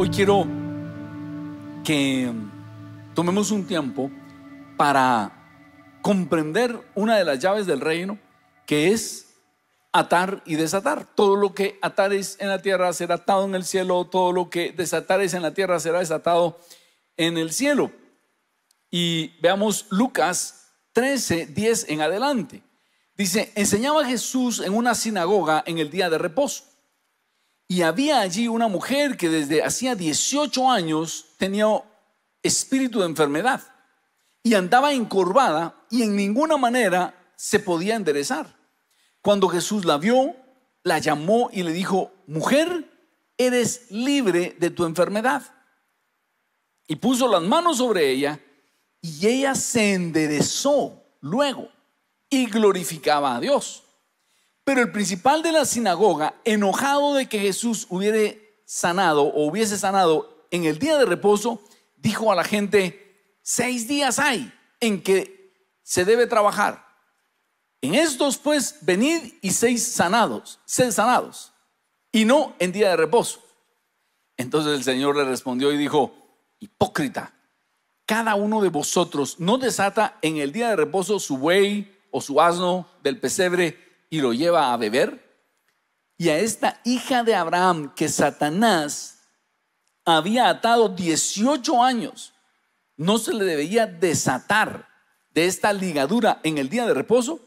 Hoy quiero que tomemos un tiempo para comprender una de las llaves del reino, que es atar y desatar. Todo lo que atares en la tierra será atado en el cielo, todo lo que desatares en la tierra será desatado en el cielo. Y veamos Lucas 13, 10 en adelante. Dice, enseñaba Jesús en una sinagoga en el día de reposo y había allí una mujer que desde hacía 18 años tenía espíritu de enfermedad y andaba encorvada y en ninguna manera se podía enderezar. Cuando Jesús la vio, la llamó y le dijo, mujer, eres libre de tu enfermedad. Y puso las manos sobre ella y ella se enderezó luego y glorificaba a Dios. Pero el principal de la sinagoga, enojado de que Jesús hubiere sanado o hubiese sanado en el día de reposo, dijo a la gente, seis días hay en que se debe trabajar. En estos pues venid y seis sanados, seis sanados, y no en día de reposo. Entonces el Señor le respondió y dijo, hipócrita, cada uno de vosotros no desata en el día de reposo su buey o su asno del pesebre y lo lleva a beber? Y a esta hija de Abraham que Satanás había atado 18 años, no se le debía desatar de esta ligadura en el día de reposo.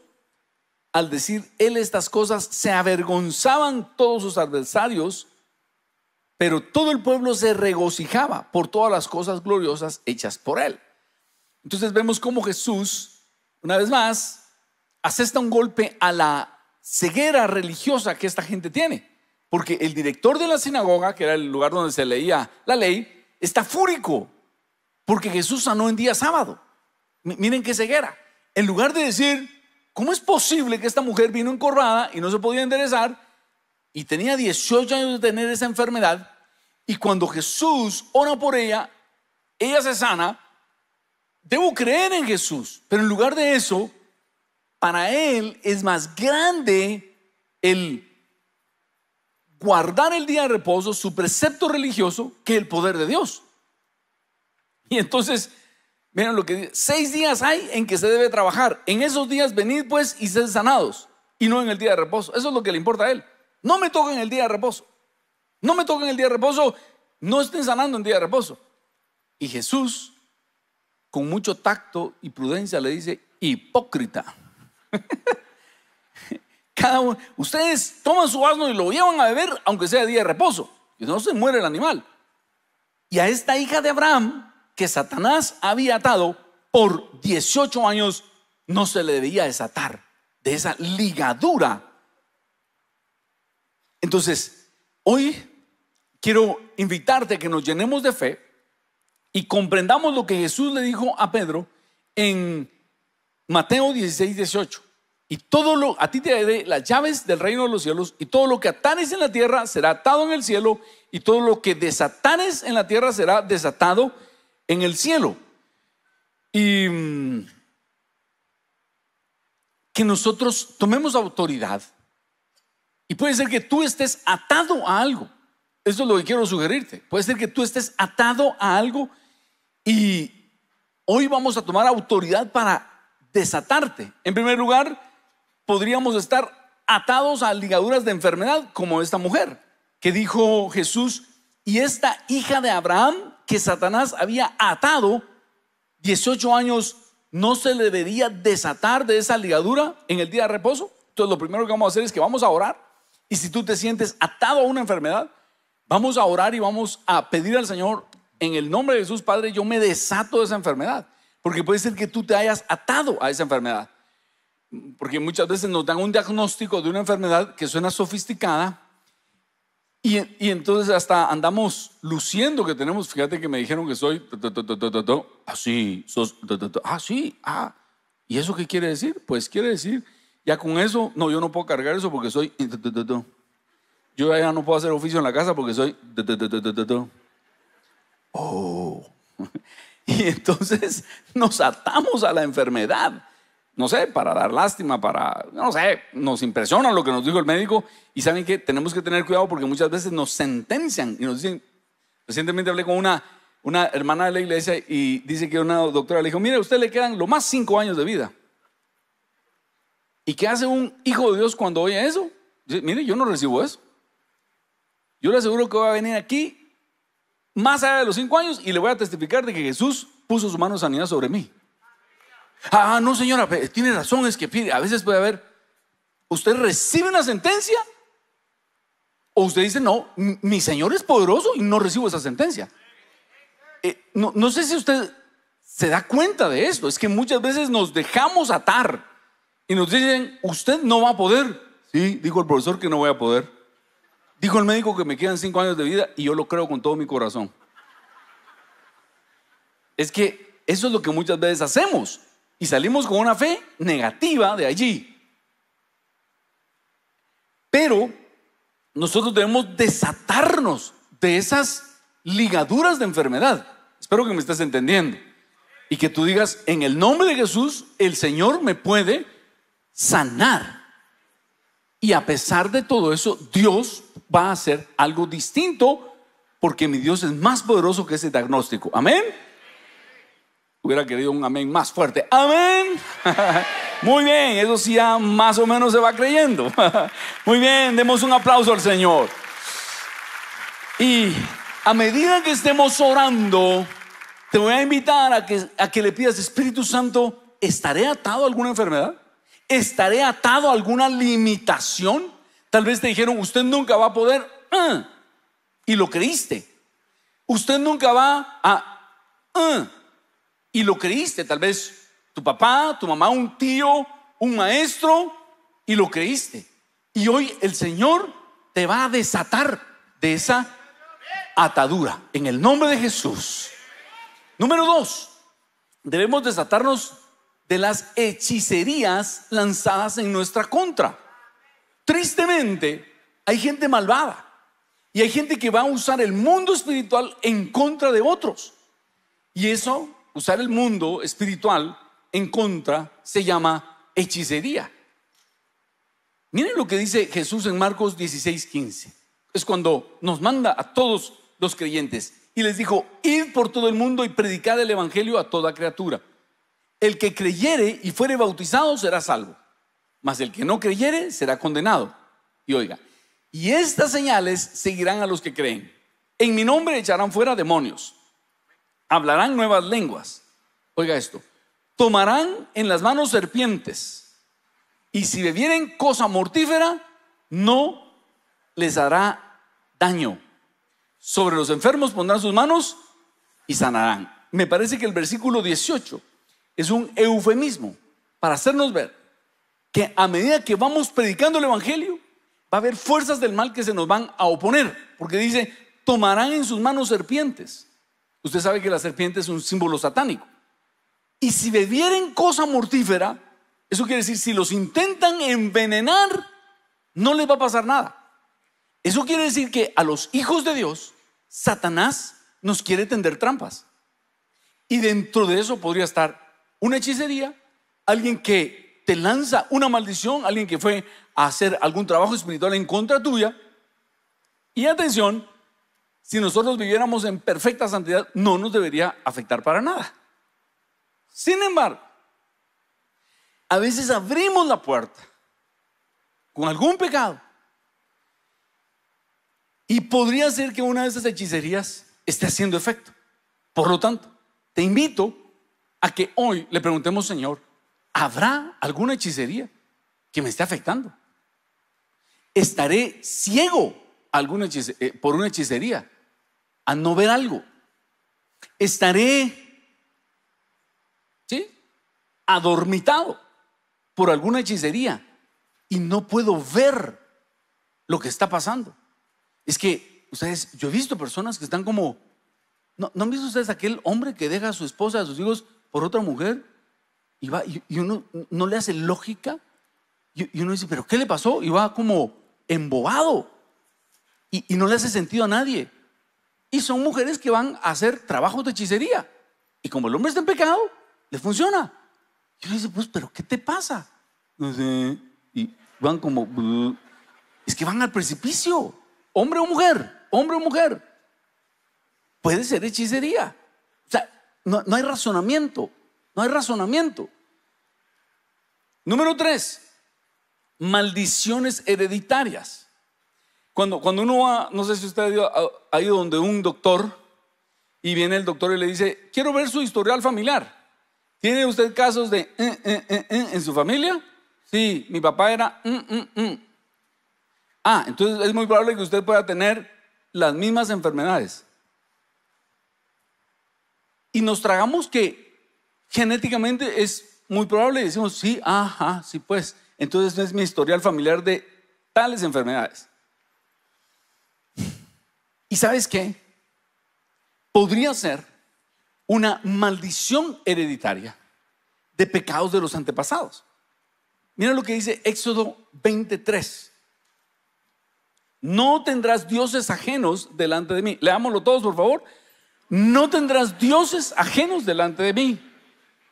Al decir él estas cosas, se avergonzaban todos sus adversarios, pero todo el pueblo se regocijaba por todas las cosas gloriosas hechas por él. Entonces vemos cómo Jesús, una vez más, asesta un golpe a la ceguera religiosa que esta gente tiene. Porque el director de la sinagoga, que era el lugar donde se leía la ley, está fúrico porque Jesús sanó en día sábado. Miren qué ceguera. En lugar de decir, ¿cómo es posible que esta mujer vino encorvada y no se podía enderezar y tenía 18 años de tener esa enfermedad y cuando Jesús ora por ella, ella se sana? Debo creer en Jesús, pero en lugar de eso, para él es más grande el guardar el día de reposo, su precepto religioso, que el poder de Dios. Y entonces, miren lo que dice, seis días hay en que se debe trabajar. En esos días venid pues y sed sanados, y no en el día de reposo. Eso es lo que le importa a él. No me toquen el día de reposo. No me toquen el día de reposo. No estén sanando en día de reposo. Y Jesús, con mucho tacto y prudencia, le dice, hipócrita. Cada uno, ustedes toman su asno y lo llevan a beber, aunque sea día de reposo, y no se muere el animal. Y a esta hija de Abraham, que Satanás había atado por 18 años, no se le debía desatar de esa ligadura. Entonces, hoy quiero invitarte a que nos llenemos de fe y comprendamos lo que Jesús le dijo a Pedro en Mateo 16, 18. Y todo lo, a ti te daré las llaves del reino de los cielos, y todo lo que atares en la tierra será atado en el cielo, y todo lo que desatares en la tierra será desatado en el cielo. Y mm, que nosotros tomemos autoridad. Y puede ser que tú estés atado a algo. Eso es lo que quiero sugerirte. Puede ser que tú estés atado a algo y hoy vamos a tomar autoridad para desatarte. En primer lugar, podríamos estar atados a ligaduras de enfermedad, como esta mujer, que dijo Jesús, y esta hija de Abraham que Satanás había atado 18 años, ¿no se le debería desatar de esa ligadura en el día de reposo? Entonces lo primero que vamos a hacer es que vamos a orar, y si tú te sientes atado a una enfermedad, vamos a orar y vamos a pedir al Señor, en el nombre de Jesús Padre, yo me desato de esa enfermedad. Porque puede ser que tú te hayas atado a esa enfermedad. Porque muchas veces nos dan un diagnóstico de una enfermedad que suena sofisticada y, entonces hasta andamos luciendo que tenemos. Fíjate que me dijeron que soy así, sos así, ah. ¿Y eso qué quiere decir? Pues quiere decir, ya con eso, no, yo no puedo cargar eso porque soy. Yo ya no puedo hacer oficio en la casa porque soy. Oh. Y entonces nos atamos a la enfermedad. No sé, para dar lástima, para, no sé, nos impresiona lo que nos dijo el médico y saben que tenemos que tener cuidado porque muchas veces nos sentencian y nos dicen, recientemente hablé con una, hermana de la iglesia y dice que una doctora le dijo, mire, a usted le quedan lo más cinco años de vida. ¿Y qué hace un hijo de Dios cuando oye eso? mire, yo no recibo eso. Yo le aseguro que va a venir aquí más allá de los cinco años y le voy a testificar de que Jesús puso su mano de sanidad sobre mí. Ah, no señora, tiene razón, es que a veces puede haber, usted recibe una sentencia o usted dice, no, mi Señor es poderoso y no recibo esa sentencia. Eh, no, no sé si usted se da cuenta de esto, es que muchas veces nos dejamos atar y nos dicen, usted no va a poder. Sí, dijo el profesor que no voy a poder. Dijo el médico que me quedan cinco años de vida y yo lo creo con todo mi corazón. Es que eso es lo que muchas veces hacemos y salimos con una fe negativa de allí. Pero nosotros debemos desatarnos de esas ligaduras de enfermedad. Espero que me estés entendiendo. Y que tú digas, en el nombre de Jesús, el Señor me puede sanar. Y a pesar de todo eso, Dios va a hacer algo distinto porque mi Dios es más poderoso que ese diagnóstico. Amén. Hubiera querido un amén más fuerte. Amén. Muy bien, eso sí ya más o menos se va creyendo. Muy bien, demos un aplauso al Señor. Y a medida que estemos orando, te voy a invitar a que, a que le pidas, Espíritu Santo, ¿estaré atado a alguna enfermedad? ¿Estaré atado a alguna limitación? Tal vez te dijeron, usted nunca va a poder. Ah, y lo creíste. Usted nunca va a... Ah, y lo creíste. Tal vez tu papá, tu mamá, un tío, un maestro. Y lo creíste. Y hoy el Señor te va a desatar de esa atadura. En el nombre de Jesús. Número dos, debemos desatarnos de las hechicerías lanzadas en nuestra contra. Tristemente, hay gente malvada y hay gente que va a usar el mundo espiritual en contra de otros. Y eso, usar el mundo espiritual en contra, se llama hechicería. Miren lo que dice Jesús en Marcos 16, 15. Es cuando nos manda a todos los creyentes y les dijo, id por todo el mundo y predicad el Evangelio a toda criatura el que creyere y fuere bautizado será salvo, mas el que no creyere será condenado. Y oiga, y estas señales seguirán a los que creen. En mi nombre echarán fuera demonios, hablarán nuevas lenguas. Oiga esto, tomarán en las manos serpientes, y si bebieren cosa mortífera, no les hará daño. Sobre los enfermos pondrán sus manos y sanarán. Me parece que el versículo 18 es un eufemismo para hacernos ver que a medida que vamos predicando el Evangelio, va a haber fuerzas del mal que se nos van a oponer, porque dice, tomarán en sus manos serpientes. Usted sabe que la serpiente es un símbolo satánico. Y si bebieren cosa mortífera, eso quiere decir, si los intentan envenenar, no les va a pasar nada. Eso quiere decir que a los hijos de Dios, Satanás nos quiere tender trampas. Y dentro de eso podría estar una hechicería, alguien que te lanza una maldición, alguien que fue a hacer algún trabajo espiritual en contra tuya. Y atención, si nosotros viviéramos en perfecta santidad, no nos debería afectar para nada. Sin embargo, a veces abrimos la puerta con algún pecado. Y podría ser que una de esas hechicerías esté haciendo efecto. Por lo tanto, te invito a que hoy le preguntemos, Señor, ¿habrá alguna hechicería que me esté afectando? ¿Estaré ciego alguna eh, por una hechicería a no ver algo? ¿Estaré ¿sí? adormitado por alguna hechicería y no puedo ver lo que está pasando? Es que, ustedes, yo he visto personas que están como, ¿no han visto ustedes aquel hombre que deja a su esposa, a sus hijos por otra mujer y, va, y, uno no le hace lógica y, uno dice, pero ¿qué le pasó? Y va como embobado y no le hace sentido a nadie. Y son mujeres que van a hacer trabajos de hechicería. Y como el hombre está en pecado, le funciona. Y uno dice, pues, pero ¿qué te pasa? Y van como, es que van al precipicio. Hombre o mujer, hombre o mujer. Puede ser hechicería. No, hay razonamiento, no hay razonamiento. Número tres, maldiciones hereditarias. Cuando, cuando uno va, no sé si usted ha ido donde un doctor y viene el doctor y le dice, quiero ver su historial familiar. ¿Tiene usted casos de eh, eh, eh, en su familia? Sí, mi papá era... Mm, mm, mm". Ah, entonces es muy probable que usted pueda tener las mismas enfermedades y nos tragamos que genéticamente es muy probable y decimos, sí, ajá, sí pues, entonces es mi historial familiar de tales enfermedades. ¿Y sabes qué? Podría ser una maldición hereditaria de pecados de los antepasados. Mira lo que dice Éxodo 23. No tendrás dioses ajenos delante de mí. Leámoslo todos, por favor. No tendrás dioses ajenos delante de mí.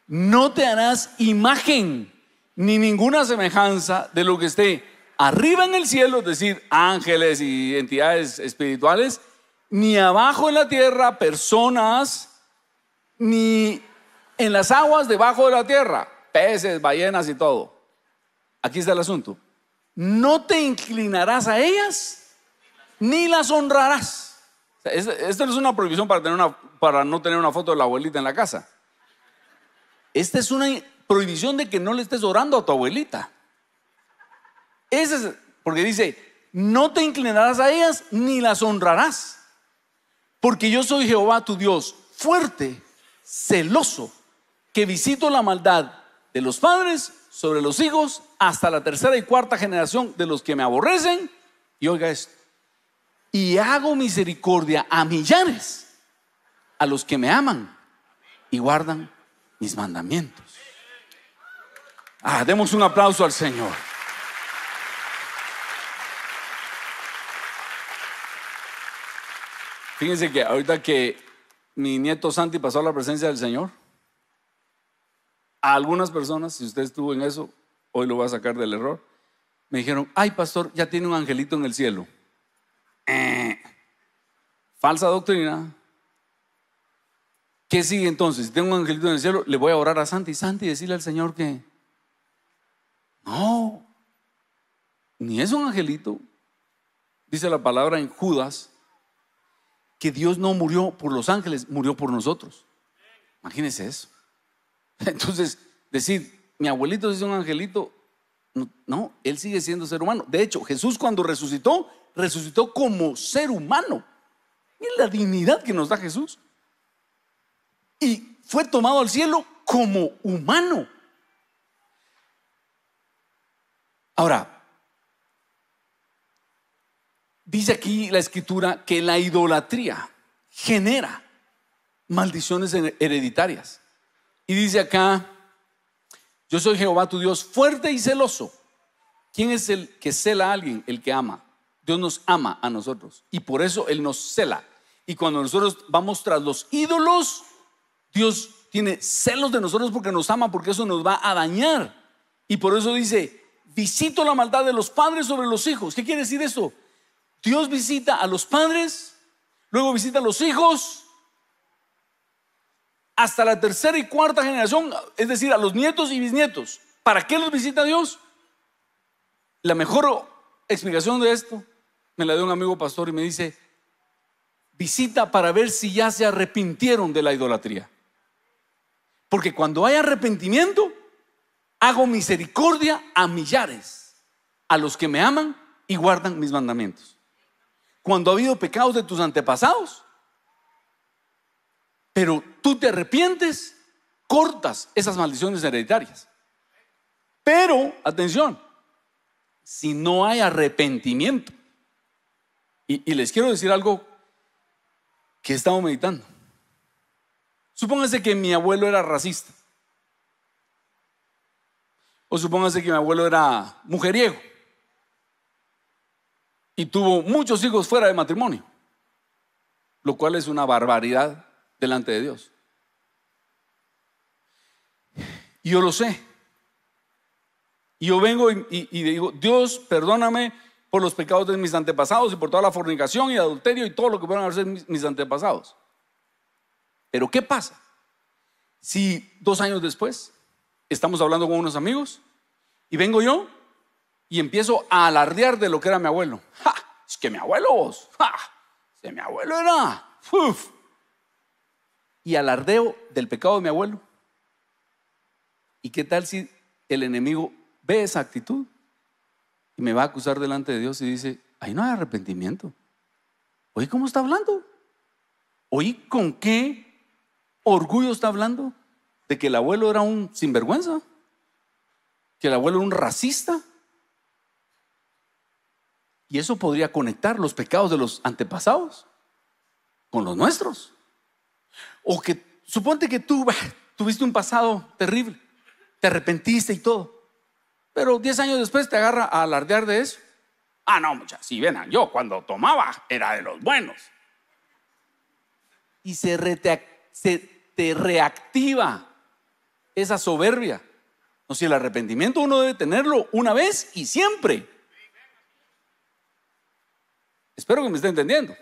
No te harás imagen ni ninguna semejanza de lo que esté arriba en el cielo, es decir, ángeles y entidades espirituales, ni abajo en la tierra, personas, ni en las aguas debajo de la tierra, peces, ballenas y todo. Aquí está el asunto. No te inclinarás a ellas, ni las honrarás esta no es una prohibición para, no tener una foto de la abuelita en la casa. Esta es una prohibición de que no le estés orando a tu abuelita. es, porque dice, no te inclinarás a ellas ni las honrarás. Porque yo soy Jehová tu Dios, fuerte, celoso, que visito la maldad de los padres sobre los hijos hasta la tercera y cuarta generación de los que me aborrecen. Y oiga esto, y hago misericordia a millares, a los que me aman y guardan mis mandamientos. Ah, demos un aplauso al Señor. Fíjense que ahorita que mi nieto Santi pasó a la presencia del Señor, a algunas personas, si usted estuvo en eso, hoy lo va a sacar del error, me dijeron, ay pastor, ya tiene un angelito en el cielo. Eh, falsa doctrina. ¿Qué sigue entonces? Si tengo un angelito en el cielo, le voy a orar a Santi. Santi, decirle al Señor que no, ni es un angelito. Dice la palabra en Judas que Dios no murió por los ángeles, murió por nosotros. Imagínense eso. Entonces, decir, mi abuelito es un angelito, no, él sigue siendo ser humano. De hecho, Jesús cuando resucitó, resucitó como ser humano. Miren la dignidad que nos da Jesús. Y fue tomado al cielo como humano. Ahora, dice aquí la escritura que la idolatría genera maldiciones hereditarias. Y dice acá yo soy Jehová tu Dios, fuerte y celoso. ¿Quién es el que cela a alguien? El que ama. Dios nos ama a nosotros y por eso Él nos cela. Y cuando nosotros vamos tras los ídolos, Dios tiene celos de nosotros porque nos ama, porque eso nos va a dañar. Y por eso dice, visito la maldad de los padres sobre los hijos. ¿Qué quiere decir eso? Dios visita a los padres, luego visita a los hijos hasta la tercera y cuarta generación, es decir, a los nietos y bisnietos. ¿Para qué los visita Dios? La mejor explicación de esto me la dio un amigo pastor y me dice, visita para ver si ya se arrepintieron de la idolatría. Porque cuando hay arrepentimiento, hago misericordia a millares, a los que me aman y guardan mis mandamientos. Cuando ha habido pecados de tus antepasados, pero tú te arrepientes, cortas esas maldiciones hereditarias. Pero, atención, si no hay arrepentimiento, y, les quiero decir algo que estamos meditando. Supóngase que mi abuelo era racista. O supóngase que mi abuelo era mujeriego y tuvo muchos hijos fuera de matrimonio, lo cual es una barbaridad delante de Dios. Y yo lo sé. Y yo vengo y, digo, Dios, perdóname por los pecados de mis antepasados y por toda la fornicación y adulterio y todo lo que puedan hacer mis, mis antepasados. Pero ¿qué pasa? Si dos años después estamos hablando con unos amigos y vengo yo y empiezo a alardear de lo que era mi abuelo. ¡Ja! Es que mi abuelo vos. ¡Ja! Si mi abuelo era. ¡Uf! y alardeo del pecado de mi abuelo. ¿Y qué tal si el enemigo ve esa actitud y me va a acusar delante de Dios y dice, ahí no hay arrepentimiento? Hoy cómo está hablando. Oí con qué orgullo está hablando de que el abuelo era un sinvergüenza, que el abuelo era un racista. Y eso podría conectar los pecados de los antepasados con los nuestros. O que, suponte que tú tuviste un pasado terrible, te arrepentiste y todo. Pero 10 años después te agarra a alardear de eso. Ah, no, muchachos, si ven, ah, yo cuando tomaba era de los buenos. Y se, te reactiva esa soberbia. No, si el arrepentimiento uno debe tenerlo una vez y siempre. Espero que me esté entendiendo.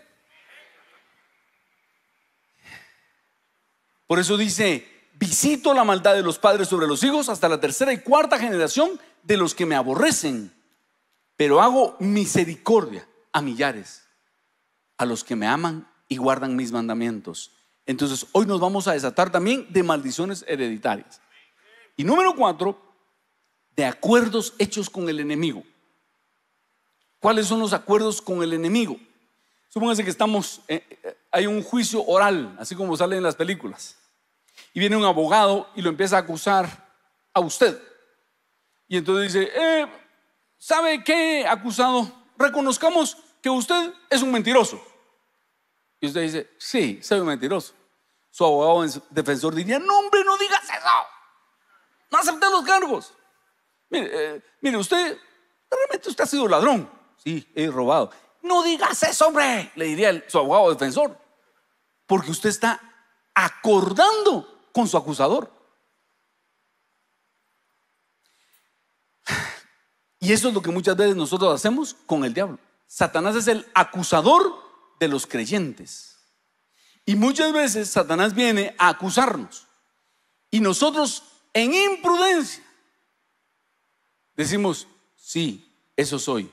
Por eso dice, visito la maldad de los padres sobre los hijos hasta la tercera y cuarta generación de los que me aborrecen, pero hago misericordia a millares, a los que me aman y guardan mis mandamientos. Entonces, hoy nos vamos a desatar también de maldiciones hereditarias. Y número cuatro, de acuerdos hechos con el enemigo. ¿Cuáles son los acuerdos con el enemigo? Supóngase que estamos, eh, eh, hay un juicio oral, así como sale en las películas. Y viene un abogado y lo empieza a acusar a usted. Y entonces dice, eh, ¿sabe qué, acusado? Reconozcamos que usted es un mentiroso. Y usted dice, sí, soy un mentiroso. Su abogado defensor diría, no hombre, no digas eso. No acepte los cargos. Mire, eh, mire, usted, realmente usted ha sido ladrón. Sí, he robado. No digas eso, hombre, le diría su abogado defensor. Porque usted está acordando con su acusador. Y eso es lo que muchas veces nosotros hacemos con el diablo. Satanás es el acusador de los creyentes. Y muchas veces Satanás viene a acusarnos. Y nosotros en imprudencia decimos, sí, eso soy.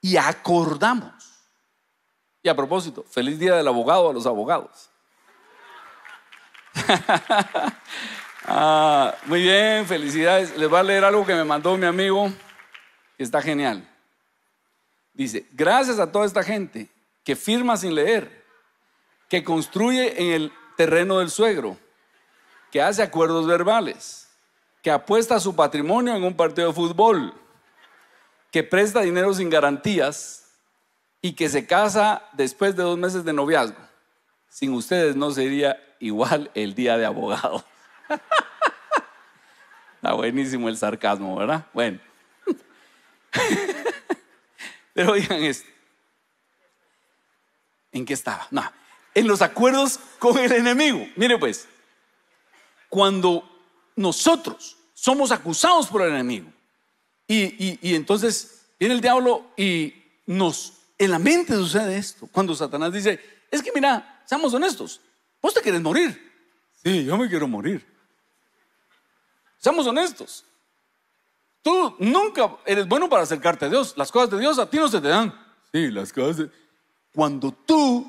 Y acordamos. Y a propósito, feliz día del abogado a los abogados. Ah, muy bien, felicidades. Les voy a leer algo que me mandó mi amigo, está genial. Dice, gracias a toda esta gente que firma sin leer, que construye en el terreno del suegro, que hace acuerdos verbales, que apuesta su patrimonio en un partido de fútbol, que presta dinero sin garantías y que se casa después de dos meses de noviazgo. Sin ustedes no sería igual el día de abogado. Está buenísimo el sarcasmo, ¿verdad? Bueno. Pero oigan esto. ¿En qué estaba? No, en los acuerdos con el enemigo. Mire pues, cuando nosotros somos acusados por el enemigo y, y entonces viene el diablo y nos, en la mente sucede esto, cuando Satanás dice, es que mira, seamos honestos, vos te quieres morir. Sí, yo me quiero morir. Seamos honestos. Tú nunca eres bueno para acercarte a Dios. Las cosas de Dios a ti no se te dan. Sí, las cosas Cuando tú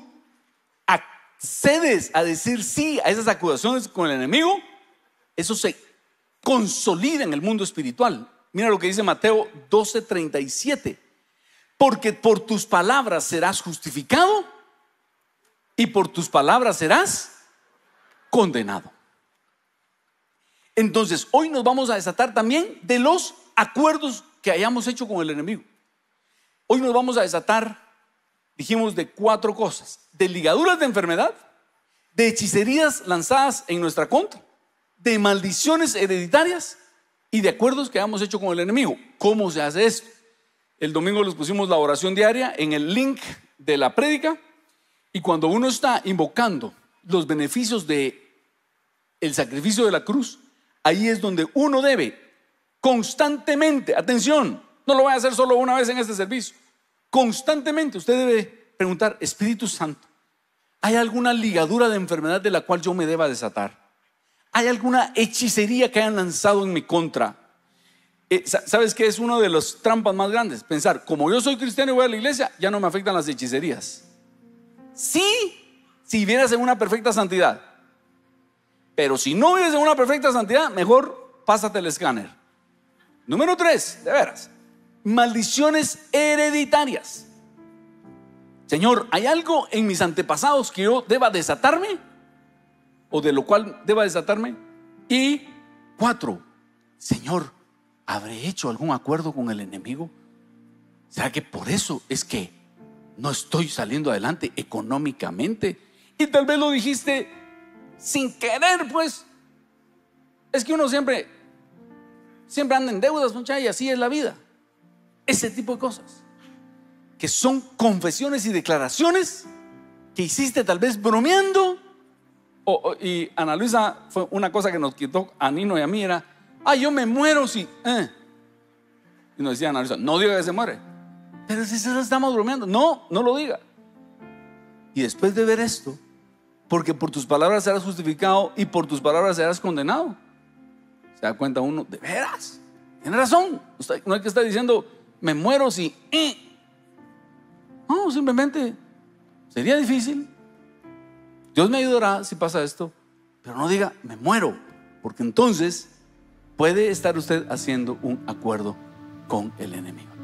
accedes a decir sí a esas acusaciones con el enemigo, eso se consolida en el mundo espiritual. Mira lo que dice Mateo 12:37. Porque por tus palabras serás justificado y por tus palabras serás condenado. Entonces, hoy nos vamos a desatar también de los acuerdos que hayamos hecho con el enemigo. Hoy nos vamos a desatar, dijimos, de cuatro cosas. De ligaduras de enfermedad, de hechicerías lanzadas en nuestra contra, de maldiciones hereditarias y de acuerdos que hayamos hecho con el enemigo. ¿Cómo se hace esto? El domingo les pusimos la oración diaria en el link de la prédica y cuando uno está invocando los beneficios de el sacrificio de la cruz, ahí es donde uno debe constantemente, atención, no lo voy a hacer solo una vez en este servicio, constantemente usted debe preguntar, Espíritu Santo, ¿hay alguna ligadura de enfermedad de la cual yo me deba desatar? ¿Hay alguna hechicería que hayan lanzado en mi contra? Eh, ¿Sabes qué es una de las trampas más grandes? Pensar, como yo soy cristiano y voy a la iglesia, ya no me afectan las hechicerías. Sí, si vienes en una perfecta santidad. Pero si no vives en una perfecta santidad, mejor pásate el escáner. Número tres, de veras, maldiciones hereditarias. Señor, ¿hay algo en mis antepasados que yo deba desatarme? ¿O de lo cual deba desatarme? Y cuatro, Señor, ¿habré hecho algún acuerdo con el enemigo? ¿Será que por eso es que no estoy saliendo adelante económicamente. Y tal vez lo dijiste sin querer, pues. Es que uno siempre, siempre anda en deudas, muchachos, y así es la vida. Ese tipo de cosas. Que son confesiones y declaraciones que hiciste tal vez bromeando. y Ana Luisa fue una cosa que nos quitó a Nino y a mí era, ah, yo me muero si... ¿eh? Y nos decía Ana Luisa, no diga que se muere. Pero si se estamos bromeando, no, no lo diga. Y después de ver esto, porque por tus palabras serás justificado y por tus palabras serás condenado. Se da cuenta uno, de veras, tiene razón. No hay que estar diciendo, me muero si... Eh". No, simplemente sería difícil. Dios me ayudará si pasa esto, pero no diga, me muero, porque entonces puede estar usted haciendo un acuerdo con el enemigo.